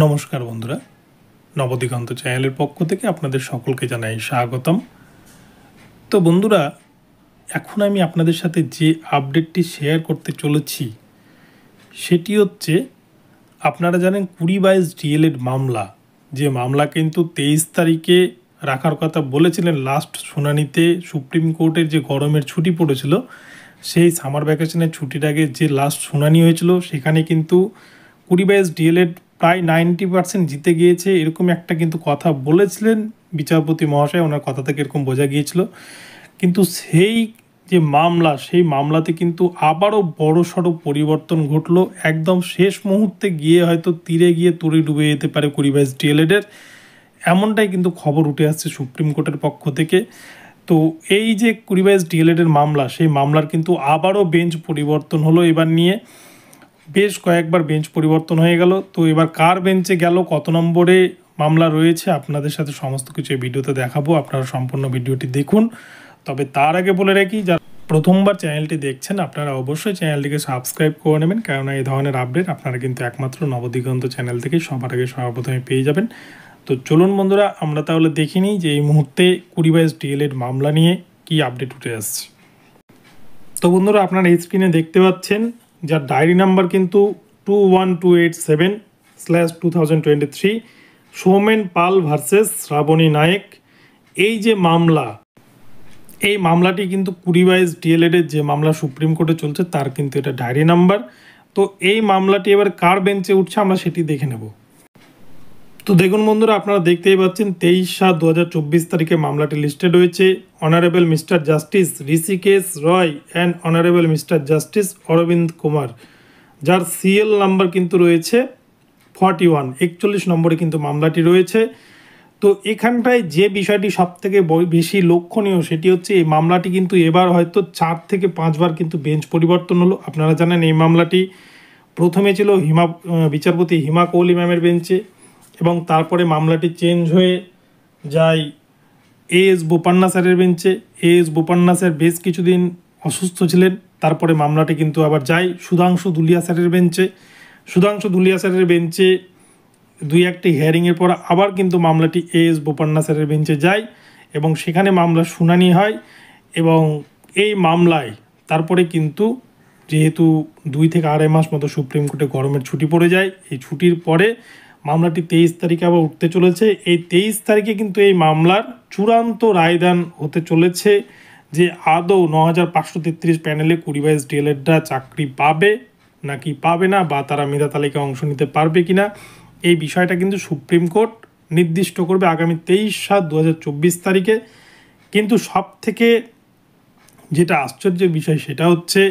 নমস্কার বন্ধুরা নবদিগন্ত চ্যানেলের পক্ষ থেকে আপনাদের সকলকে জানাই স্বাগতম তো বন্ধুরা এখন আমি আপনাদের সাথে যে আপডেটটি শেয়ার করতে চলেছি সেটি হচ্ছে আপনারা জানেন কুড়ি বাইশ ডিএলএড মামলা যে মামলা কিন্তু তেইশ তারিখে রাখার কথা বলেছিলেন লাস্ট শুনানিতে সুপ্রিম কোর্টের যে গরমের ছুটি পড়েছিল সেই সামার ভ্যাকেশনের ছুটির আগে যে লাস্ট শুনানি হয়েছিল সেখানে কিন্তু কুড়ি বাইশ ডিএলএড প্রায় নাইনটি পার্সেন্ট জিতে গিয়েছে এরকম একটা কিন্তু কথা বলেছিলেন বিচারপতি মহাশয় ওনার কথা থেকে এরকম বোঝা গিয়েছিল কিন্তু সেই যে মামলা সেই মামলাতে কিন্তু আবারও বড় সড়ো পরিবর্তন ঘটলো একদম শেষ মুহূর্তে গিয়ে হয়তো তীরে গিয়ে তুড়ি ডুবে যেতে পারে কুড়ি বাইশ ডিএলএডের এমনটাই কিন্তু খবর উঠে আসছে সুপ্রিম কোর্টের পক্ষ থেকে তো এই যে কুড়ি বাইশ ডিএলএডের মামলা সেই মামলার কিন্তু আবারও বেঞ্চ পরিবর্তন হলো এবার নিয়ে বেশ কয়েকবার বেঞ্চ পরিবর্তন হয়ে গেল তো এবার কার বেঞ্চে গেল কত নম্বরে মামলা রয়েছে আপনাদের সাথে সমস্ত কিছু ভিডিওতে দেখাবো আপনারা সম্পূর্ণ ভিডিওটি দেখুন তবে তার আগে বলে রাখি যা প্রথমবার চ্যানেলটি দেখছেন আপনারা অবশ্যই চ্যানেলটিকে সাবস্ক্রাইব করে নেবেন কেননা এই ধরনের আপডেট আপনারা কিন্তু একমাত্র নবদিগন্ত চ্যানেল থেকে সবার আগে সর্বপ্রথমে পেয়ে যাবেন তো চলুন বন্ধুরা আমরা তাহলে দেখে নিই যে এই মুহূর্তে কুড়ি বাইশ ডিএলএড মামলা নিয়ে কি আপডেট উঠে আসছে তো বন্ধুরা আপনারা স্ক্রিনে দেখতে পাচ্ছেন যার ডায়েরি নাম্বার কিন্তু two one two eight seven slash two thousand twenty three Soumen Pal versus Srabani Nayek এই যে মামলা এই মামলাটি কিন্তু কুড়ি বাইস ডিএলএডের যে মামলা সুপ্রিম কোর্টে চলছে তার কিন্তু এটা ডায়েরি নাম্বার তো এই মামলাটি এবার কার বেঞ্চে উঠছে আমরা সেটি দেখে নেব তো দেখুন বন্ধুরা আপনারা দেখতেই পাচ্ছেন তেইশ সাত দু তারিখে মামলাটি লিস্টেড হয়েছে honourable mister justice Hrishikesh Roy and honourable mister justice Aravind Kumar যার সিএল নাম্বার কিন্তু রয়েছে ফর্টি ওয়ান একচল্লিশ নম্বরে কিন্তু মামলাটি রয়েছে তো এখানটায় যে বিষয়টি সবথেকে বেশি লক্ষণীয় সেটি হচ্ছে এই মামলাটি কিন্তু এবার হয়তো চার থেকে পাঁচবার কিন্তু বেঞ্চ পরিবর্তন হলো আপনারা জানেন এই মামলাটি প্রথমে ছিল হিমা বিচারপতি হিমা কৌলি ম্যামের বেঞ্চে এবং তারপরে মামলাটি চেঞ্জ হয়ে যায় এ এস বোপান্না স্যারের বেঞ্চে এ এস বোপান্না স্যার বেশ কিছুদিন অসুস্থ ছিলেন তারপরে মামলাটি কিন্তু আবার যায় সুধাংশু দুলিয়া স্যারের বেঞ্চে সুধাংশু দুলিয়া স্যারের বেঞ্চে দুই একটি হিয়ারিংয়ের পর আবার কিন্তু মামলাটি এ এস বোপান্না স্যারের বেঞ্চে যায় এবং সেখানে মামলা শুনানি হয় এবং এই মামলায় তারপরে কিন্তু যেহেতু দুই থেকে আড়াই মাস মতো সুপ্রিম কোর্টে গরমের ছুটি পড়ে যায় এই ছুটির পরে মামলাটি তেইশ তারিখে আবার উঠতে চলেছে এই তেইশ তারিখে কিন্তু এই মামলার চূড়ান্ত রায়দান হতে চলেছে যে আদৌ ন হাজার পাঁচশো তেত্রিশ প্যানেলে কুড়ি বাইশ ডিএলএডরা চাকরি পাবে নাকি পাবে না বা তারা মেধা তালিকায় অংশ নিতে পারবে কি না এই বিষয়টা কিন্তু সুপ্রিম কোর্ট নির্দিষ্ট করবে আগামী তেইশ সাত দু তারিখে কিন্তু সব থেকে যেটা আশ্চর্যের বিষয় সেটা হচ্ছে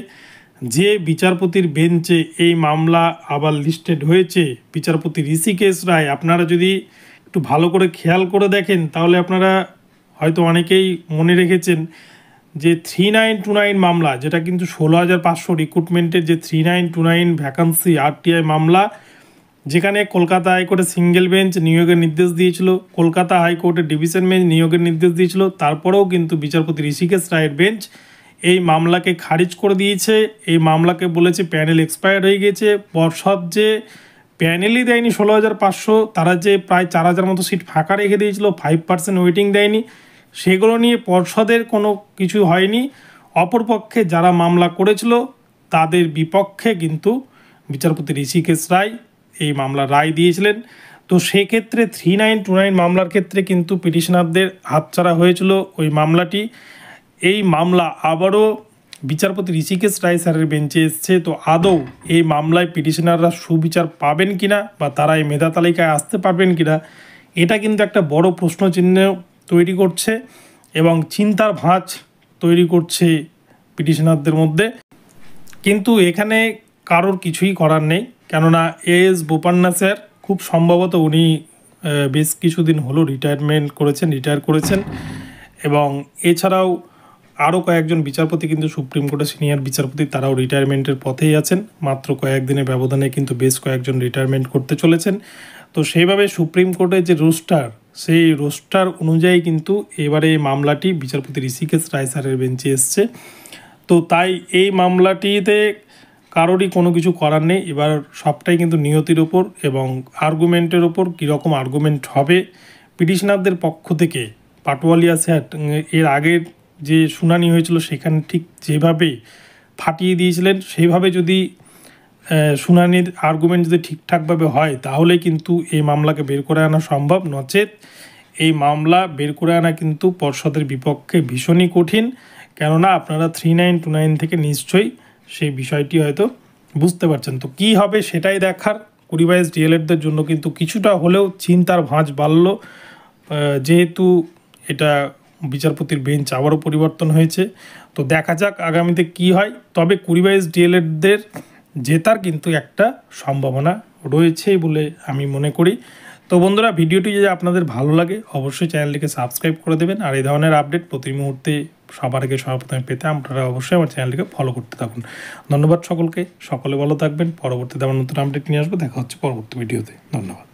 যে বিচারপতির বেঞ্চে এই মামলা আবার লিস্টেড হয়েছে বিচারপতি ঋষিকেশ রায় আপনারা যদি একটু ভালো করে খেয়াল করে দেখেন তাহলে আপনারা হয়তো অনেকেই মনে রেখেছেন যে থ্রি নাইন টু নাইন মামলা যেটা কিন্তু ষোলো হাজার পাঁচশো রিক্রুটমেন্টের যে three nine two nine vacancy RTI মামলা যেখানে কলকাতা হাইকোর্টে সিঙ্গেল বেঞ্চ নিয়োগের নির্দেশ দিয়েছিল কলকাতা হাইকোর্টে ডিভিশন বেঞ্চ নিয়োগের নির্দেশ দিয়েছিল তারপরেও কিন্তু বিচারপতি ঋষিকেশ রায়ের বেঞ্চ এই মামলাকে খারিজ করে দিয়েছে এই মামলাকে বলেছে প্যানেল এক্সপায়ার হয়ে গেছে পর্ষদ যে প্যানেলই দেয়নি ষোলো হাজার পাঁচশো তারা যে প্রায় চার হাজার মতো সিট ফাঁকা রেখে দিয়েছিল ফাইভ পার্সেন্ট ওয়েটিং দেয়নি সেগুলো নিয়ে পর্ষদের কোনো কিছু হয়নি অপরপক্ষে যারা মামলা করেছিল তাদের বিপক্ষে কিন্তু বিচারপতি ঋষিকেশ রায় এই মামলা রায় দিয়েছিলেন তো সেক্ষেত্রে থ্রি নাইন টু নাইন মামলার ক্ষেত্রে কিন্তু পিটিশনারদের হাতছাড়া হয়েছিল ওই মামলাটি এই মামলা আবারও বিচারপতি ঋষিকেশ রায় স্যারের বেঞ্চে এসছে তো আদৌ এই মামলায় পিটিশনাররা সুবিচার পাবেন কিনা বা তারা এই মেধা তালিকায় আসতে পারবেন কিনা এটা কিন্তু একটা বড় প্রশ্নচিহ্ন তৈরি করছে এবং চিন্তার ভাঁজ তৈরি করছে পিটিশনারদের মধ্যে কিন্তু এখানে কারোর কিছুই করার নেই কেননা এস বোপান্না স্যার খুব সম্ভবত উনি বেশ কিছুদিন হলো রিটায়ারমেন্ট করেছেন রিটায়ার করেছেন এবং এছাড়াও আরও কয়েকজন বিচারপতি কিন্তু সুপ্রিম কোর্টের সিনিয়র বিচারপতি তারাও রিটায়ারমেন্টের পথেই আছেন মাত্র কয়েকদিনের ব্যবধানে কিন্তু বেশ কয়েকজন রিটায়ারমেন্ট করতে চলেছেন তো সেইভাবে সুপ্রিম কোর্টের যে রোস্টার সেই রোস্টার অনুযায়ী কিন্তু এবারে এই মামলাটি বিচারপতি ঋষিকেশ রায় স্যারের বেঞ্চে এসছে তো তাই এই মামলাটিতে কারোরই কোনো কিছু করার নেই এবার সবটাই কিন্তু নিয়তির ওপর এবং আর্গুমেন্টের ওপর কীরকম আর্গুমেন্ট হবে পিটিশনারদের পক্ষ থেকে পাটওয়ালিয়া স্যাট এর আগের যে শুনানি হয়েছিল সেখানে ঠিক যেভাবে ফাটিয়ে দিয়েছিলেন সেভাবে যদি শুনানির আর্গুমেন্ট যদি ঠিকঠাকভাবে হয় তাহলে কিন্তু এই মামলাকে বের করে আনা সম্ভব নচেত এই মামলা বের করে আনা কিন্তু পর্ষদের বিপক্ষে ভীষণই কঠিন কেননা আপনারা থ্রি নাইন টু নাইন থেকে নিশ্চয়ই সেই বিষয়টি হয়তো বুঝতে পারছেন তো কি হবে সেটাই দেখার কুড়ি বাইশ ডিএলএডদের জন্য কিন্তু কিছুটা হলেও চিন্তার ভাঁজ বাড়ল যেহেতু এটা বিচারপতির বেঞ্চ আবারও পরিবর্তন হয়েছে তো দেখা যাক আগামীতে কি হয় তবে কুড়ি বাইশ ডিএলএডদের জেতার কিন্তু একটা সম্ভাবনা রয়েছে বলে আমি মনে করি তো বন্ধুরা ভিডিওটি যদি আপনাদের ভালো লাগে অবশ্যই চ্যানেলটিকে সাবস্ক্রাইব করে দেবেন আর এই ধরনের আপডেট প্রতি মুহূর্তে সবার আগে সর্বপ্রথমে পেতে আপনারা অবশ্যই আমার চ্যানেলটিকে ফলো করতে থাকুন ধন্যবাদ সকলকে সকলে ভালো থাকবেন পরবর্তীতে আমার নতুন আপডেট নিয়ে আসবো দেখা হচ্ছে পরবর্তী ভিডিওতে ধন্যবাদ